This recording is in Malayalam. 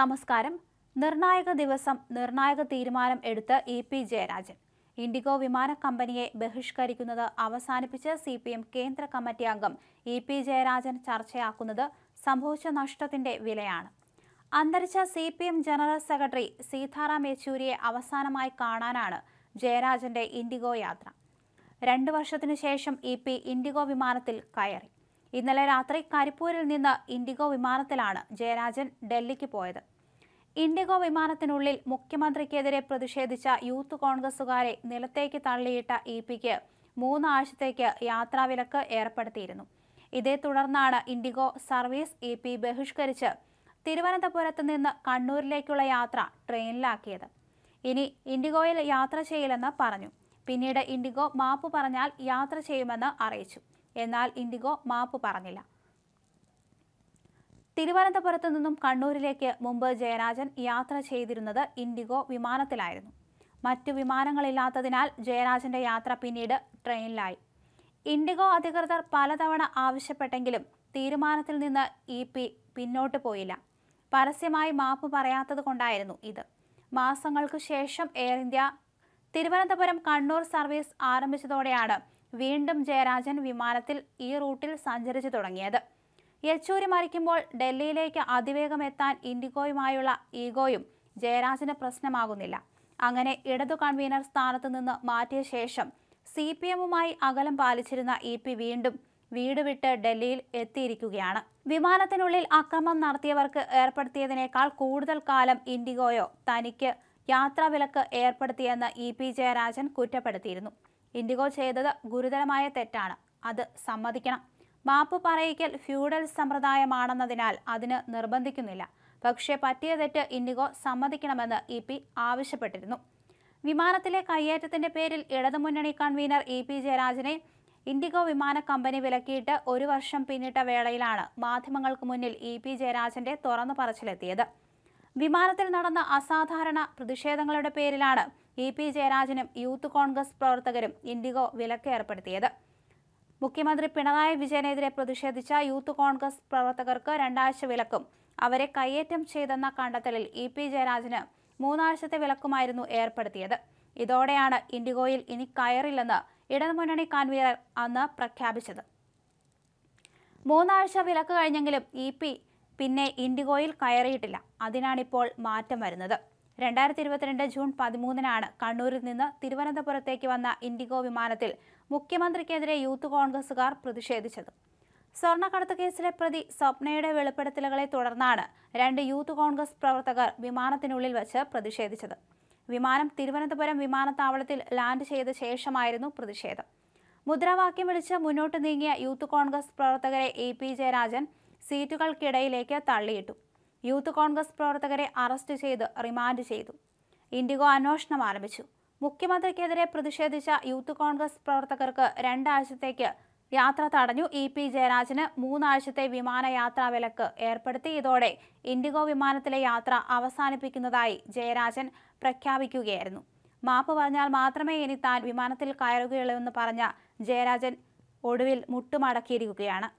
നമസ്കാരം നിർണായക ദിവസം നിർണായക തീരുമാനം എടുത്ത് ഇ പി ജയരാജൻ ഇൻഡിഗോ വിമാന കമ്പനിയെ ബഹിഷ്കരിക്കുന്നത് അവസാനിപ്പിച്ച് സി പി എം കേന്ദ്ര കമ്മിറ്റി അംഗം ഇ പി ജയരാജൻ ചർച്ചയാക്കുന്നത് സംഭവിച്ച നഷ്ടത്തിന്റെ വിലയാണ് അന്തരിച്ച C P M general secretary Sitaram യെച്ചൂരിയെ അവസാനമായി കാണാനാണ് ജയരാജന്റെ ഇൻഡിഗോ യാത്ര രണ്ടു വർഷത്തിനു ശേഷം ഇ പി ഇൻഡിഗോ വിമാനത്തിൽ കയറി ഇന്നലെ രാത്രി കരിപ്പൂരിൽ നിന്ന് ഇൻഡിഗോ വിമാനത്തിലാണ് ജയരാജൻ ഡൽഹിക്ക് പോയത് ഇൻഡിഗോ വിമാനത്തിനുള്ളിൽ മുഖ്യമന്ത്രിക്കെതിരെ പ്രതിഷേധിച്ച യൂത്ത് കോൺഗ്രസുകാരെ നിലത്തേക്ക് തള്ളിയിട്ട ഇ പിക്ക് മൂന്നാഴ്ചത്തേക്ക് യാത്രാവിലക്ക് ഏർപ്പെടുത്തിയിരുന്നു ഇതേ തുടർന്നാണ് ഇൻഡിഗോ സർവീസ് ഇ പി ബഹിഷ്കരിച്ച് തിരുവനന്തപുരത്ത് നിന്ന് കണ്ണൂരിലേക്കുള്ള യാത്ര ട്രെയിനിലാക്കിയത് ഇനി ഇൻഡിഗോയിൽ യാത്ര ചെയ്യില്ലെന്ന് പറഞ്ഞു പിന്നീട് ഇൻഡിഗോ മാപ്പ് പറഞ്ഞാൽ യാത്ര ചെയ്യുമെന്ന് അറിയിച്ചു എന്നാൽ ഇൻഡിഗോ മാപ്പ് പറഞ്ഞില്ല തിരുവനന്തപുരത്ത് നിന്നും കണ്ണൂരിലേക്ക് മുമ്പ് ജയരാജൻ യാത്ര ചെയ്തിരുന്നത് ഇൻഡിഗോ വിമാനത്തിലായിരുന്നു മറ്റു വിമാനങ്ങളില്ലാത്തതിനാൽ ജയരാജന്റെ യാത്ര പിന്നീട് ട്രെയിനിലായി ഇൻഡിഗോ അധികൃതർ പലതവണ ആവശ്യപ്പെട്ടെങ്കിലും തീരുമാനത്തിൽ നിന്ന് ഇ പി പിന്നോട്ട് പോയില്ല പരസ്യമായി മാപ്പ് പറയാത്തത് കൊണ്ടായിരുന്നു ഇത് മാസങ്ങൾക്ക് ശേഷം Air India Thiruvananthapuram Kannur service ആരംഭിച്ചതോടെയാണ് വീണ്ടും ജയരാജൻ വിമാനത്തിൽ ഈ റൂട്ടിൽ സഞ്ചരിച്ചു തുടങ്ങിയത് യെച്ചൂരി മരിക്കുമ്പോൾ ഡൽഹിയിലേക്ക് അതിവേഗം എത്താൻ ഇൻഡിഗോയുമായുള്ള ഈഗോയും ജയരാജന് പ്രശ്നമാകുന്നില്ല അങ്ങനെ ഇടതു കൺവീനർ സ്ഥാനത്ത് നിന്ന് മാറ്റിയ ശേഷം സി പി എമ്മുമായി അകലം പാലിച്ചിരുന്ന ഇ പി വീണ്ടും വീട് വിട്ട് ഡൽഹിയിൽ എത്തിയിരിക്കുകയാണ് വിമാനത്തിനുള്ളിൽ അക്രമം നടത്തിയവർക്ക് ഏർപ്പെടുത്തിയതിനേക്കാൾ കൂടുതൽ കാലം ഇൻഡിഗോയോ തനിക്ക് യാത്രാവിലക്ക് ഏർപ്പെടുത്തിയെന്ന് ഇ പി ജയരാജൻ കുറ്റപ്പെടുത്തിയിരുന്നു ഇൻഡിഗോ ചെയ്തത് ഗുരുതരമായ തെറ്റാണ് അത് സമ്മതിക്കണം മാപ്പ് പറയിക്കൽ ഫ്യൂഡൽ സമ്പ്രദായമാണെന്നതിനാൽ അതിന് നിർബന്ധിക്കുന്നില്ല പക്ഷേ പറ്റിയ തെറ്റ് ഇൻഡിഗോ സമ്മതിക്കണമെന്ന് ഇ പി ആവശ്യപ്പെട്ടിരുന്നു വിമാനത്തിലെ കയ്യേറ്റത്തിന്റെ പേരിൽ ഇടതുമുന്നണി കൺവീനർ ഇ പി ജയരാജനെ ഇൻഡിഗോ വിമാന കമ്പനി വിലക്കിയിട്ട് ഒരു വർഷം പിന്നിട്ട വേളയിലാണ് മാധ്യമങ്ങൾക്ക് മുന്നിൽ ഇ പി ജയരാജന്റെ തുറന്നു പറച്ചിലെത്തിയത് വിമാനത്തിൽ നടന്ന അസാധാരണ പ്രതിഷേധങ്ങളുടെ പേരിലാണ് ഇ പി ജയരാജനും യൂത്ത് കോൺഗ്രസ് പ്രവർത്തകരും ഇൻഡിഗോ വിലക്ക് ഏർപ്പെടുത്തിയത് മുഖ്യമന്ത്രി പിണറായി വിജയനെതിരെ പ്രതിഷേധിച്ച യൂത്ത് കോൺഗ്രസ് പ്രവർത്തകർക്ക് രണ്ടാഴ്ച വിലക്കും അവരെ കയ്യേറ്റം ചെയ്തെന്ന കണ്ടെത്തലിൽ ഇ പി ജയരാജന് മൂന്നാഴ്ചത്തെ വിലക്കുമായിരുന്നു ഏർപ്പെടുത്തിയത് ഇതോടെയാണ് ഇൻഡിഗോയിൽ ഇനി കയറില്ലെന്ന് ഇടതുമുന്നണി കൺവീനർ അന്ന് പ്രഖ്യാപിച്ചത് മൂന്നാഴ്ച വിലക്ക് കഴിഞ്ഞെങ്കിലും ഇ പി പിന്നെ ഇൻഡിഗോയിൽ കയറിയിട്ടില്ല അതിനാണിപ്പോൾ മാറ്റം വരുന്നത് രണ്ടായിരത്തി ഇരുപത്തിരണ്ട് ജൂൺ പതിമൂന്നിനാണ് കണ്ണൂരിൽ നിന്ന് തിരുവനന്തപുരത്തേക്ക് വന്ന ഇൻഡിഗോ വിമാനത്തിൽ മുഖ്യമന്ത്രിക്കെതിരെ യൂത്ത് കോൺഗ്രസുകാർ പ്രതിഷേധിച്ചത് സ്വർണ്ണക്കടത്ത് കേസിലെ പ്രതി സ്വപ്നയുടെ വെളിപ്പെടുത്തലുകളെ തുടർന്നാണ് രണ്ട് യൂത്ത് കോൺഗ്രസ് പ്രവർത്തകർ വിമാനത്തിനുള്ളിൽ വച്ച് പ്രതിഷേധിച്ചത് വിമാനം തിരുവനന്തപുരം വിമാനത്താവളത്തിൽ ലാൻഡ് ചെയ്ത ശേഷമായിരുന്നു പ്രതിഷേധം മുദ്രാവാക്യം വിളിച്ച് മുന്നോട്ട് നീങ്ങിയ യൂത്ത് കോൺഗ്രസ് പ്രവർത്തകരെ എ പി ജയരാജൻ സീറ്റുകൾക്കിടയിലേക്ക് തള്ളിയിട്ടു യൂത്ത് കോൺഗ്രസ് പ്രവർത്തകരെ അറസ്റ്റ് ചെയ്ത് റിമാൻഡ് ചെയ്തു ഇൻഡിഗോ അന്വേഷണം ആരംഭിച്ചു മുഖ്യമന്ത്രിക്കെതിരെ പ്രതിഷേധിച്ച യൂത്ത് കോൺഗ്രസ് പ്രവർത്തകർക്ക് രണ്ടാഴ്ചത്തേക്ക് യാത്ര തടഞ്ഞു ഇ പി ജയരാജന് മൂന്നാഴ്ചത്തെ വിമാനയാത്രാ വിലക്ക് ഏർപ്പെടുത്തി ഇതോടെ ഇൻഡിഗോ വിമാനത്തിലെ യാത്ര അവസാനിപ്പിക്കുന്നതായി ജയരാജൻ പ്രഖ്യാപിക്കുകയായിരുന്നു മാപ്പ് പറഞ്ഞാൽ മാത്രമേ ഇനി താൻ വിമാനത്തിൽ കയറുകയുള്ളൂ എന്ന് പറഞ്ഞ ജയരാജൻ ഒടുവിൽ മുട്ടുമടക്കിയിരിക്കുകയാണ്